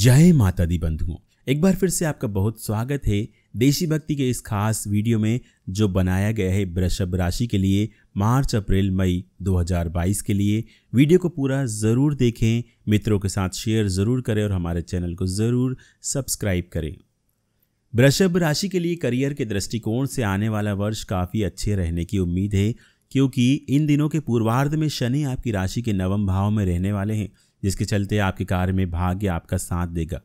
जय माता दी बंधुओं एक बार फिर से आपका बहुत स्वागत है देशी भक्ति के इस खास वीडियो में जो बनाया गया है वृषभ राशि के लिए मार्च अप्रैल मई 2022 के लिए वीडियो को पूरा ज़रूर देखें मित्रों के साथ शेयर ज़रूर करें और हमारे चैनल को ज़रूर सब्सक्राइब करें वृषभ राशि के लिए करियर के दृष्टिकोण से आने वाला वर्ष काफ़ी अच्छे रहने की उम्मीद है क्योंकि इन दिनों के पूर्वार्ध में शनि आपकी राशि के नवम भाव में रहने वाले हैं जिसके चलते आपके कार्य में भाग्य आपका साथ देगा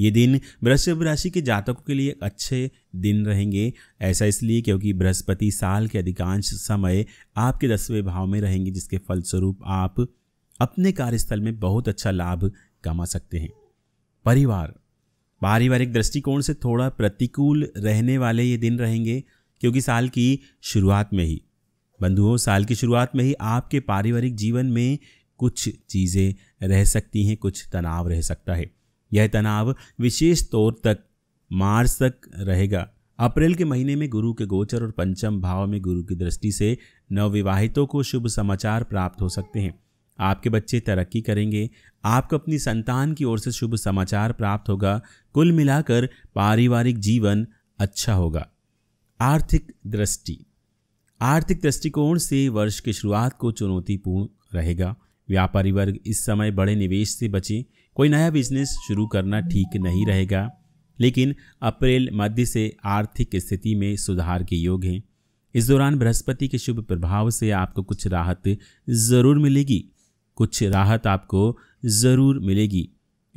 ये दिन वृषभ राशि के जातकों के लिए अच्छे दिन रहेंगे ऐसा इसलिए क्योंकि बृहस्पति साल के अधिकांश समय आपके दसवें भाव में रहेंगे जिसके फलस्वरूप आप अपने कार्यस्थल में बहुत अच्छा लाभ कमा सकते हैं परिवार पारिवारिक दृष्टिकोण से थोड़ा प्रतिकूल रहने वाले ये दिन रहेंगे क्योंकि साल की शुरुआत में ही बंधुओं साल की शुरुआत में ही आपके पारिवारिक जीवन में कुछ चीज़ें रह सकती हैं कुछ तनाव रह सकता है यह तनाव विशेष तौर तक मार्च तक रहेगा अप्रैल के महीने में गुरु के गोचर और पंचम भाव में गुरु की दृष्टि से नवविवाहितों को शुभ समाचार प्राप्त हो सकते हैं आपके बच्चे तरक्की करेंगे आपको अपनी संतान की ओर से शुभ समाचार प्राप्त होगा कुल मिलाकर पारिवारिक जीवन अच्छा होगा आर्थिक दृष्टि आर्थिक दृष्टिकोण से वर्ष की शुरुआत को चुनौतीपूर्ण रहेगा व्यापारी वर्ग इस समय बड़े निवेश से बचे कोई नया बिजनेस शुरू करना ठीक नहीं रहेगा लेकिन अप्रैल मध्य से आर्थिक स्थिति में सुधार के योग हैं इस दौरान बृहस्पति के शुभ प्रभाव से आपको कुछ राहत ज़रूर मिलेगी कुछ राहत आपको ज़रूर मिलेगी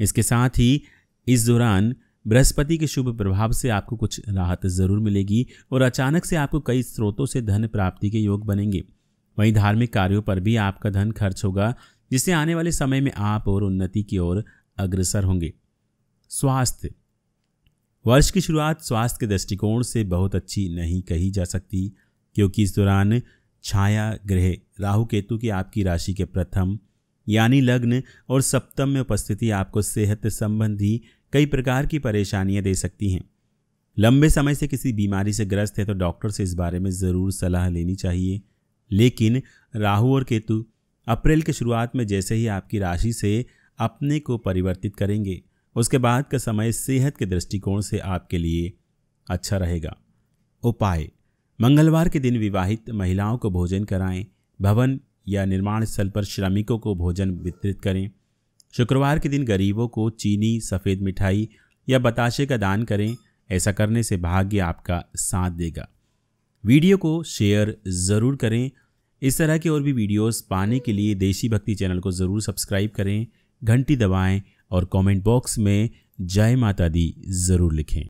इसके साथ ही इस दौरान बृहस्पति के शुभ प्रभाव से आपको कुछ राहत ज़रूर मिलेगी और अचानक से आपको कई स्रोतों से धन प्राप्ति के योग बनेंगे वहीं धार्मिक कार्यों पर भी आपका धन खर्च होगा जिससे आने वाले समय में आप और उन्नति की ओर अग्रसर होंगे स्वास्थ्य वर्ष की शुरुआत स्वास्थ्य के दृष्टिकोण से बहुत अच्छी नहीं कही जा सकती क्योंकि इस दौरान छाया ग्रह राहु केतु की आपकी राशि के प्रथम यानी लग्न और सप्तम में उपस्थिति आपको सेहत संबंधी कई प्रकार की परेशानियां दे सकती हैं लंबे समय से किसी बीमारी से ग्रस्त है तो डॉक्टर से इस बारे में ज़रूर सलाह लेनी चाहिए लेकिन राहु और केतु अप्रैल के शुरुआत में जैसे ही आपकी राशि से अपने को परिवर्तित करेंगे उसके बाद का समय सेहत के दृष्टिकोण से आपके लिए अच्छा रहेगा उपाय मंगलवार के दिन विवाहित महिलाओं को भोजन कराएं भवन या निर्माण स्थल पर श्रमिकों को भोजन वितरित करें शुक्रवार के दिन गरीबों को चीनी सफ़ेद मिठाई या बताशे का दान करें ऐसा करने से भाग्य आपका साथ देगा वीडियो को शेयर ज़रूर करें इस तरह के और भी वीडियोस पाने के लिए देशी भक्ति चैनल को ज़रूर सब्सक्राइब करें घंटी दबाएं और कमेंट बॉक्स में जय माता दी ज़रूर लिखें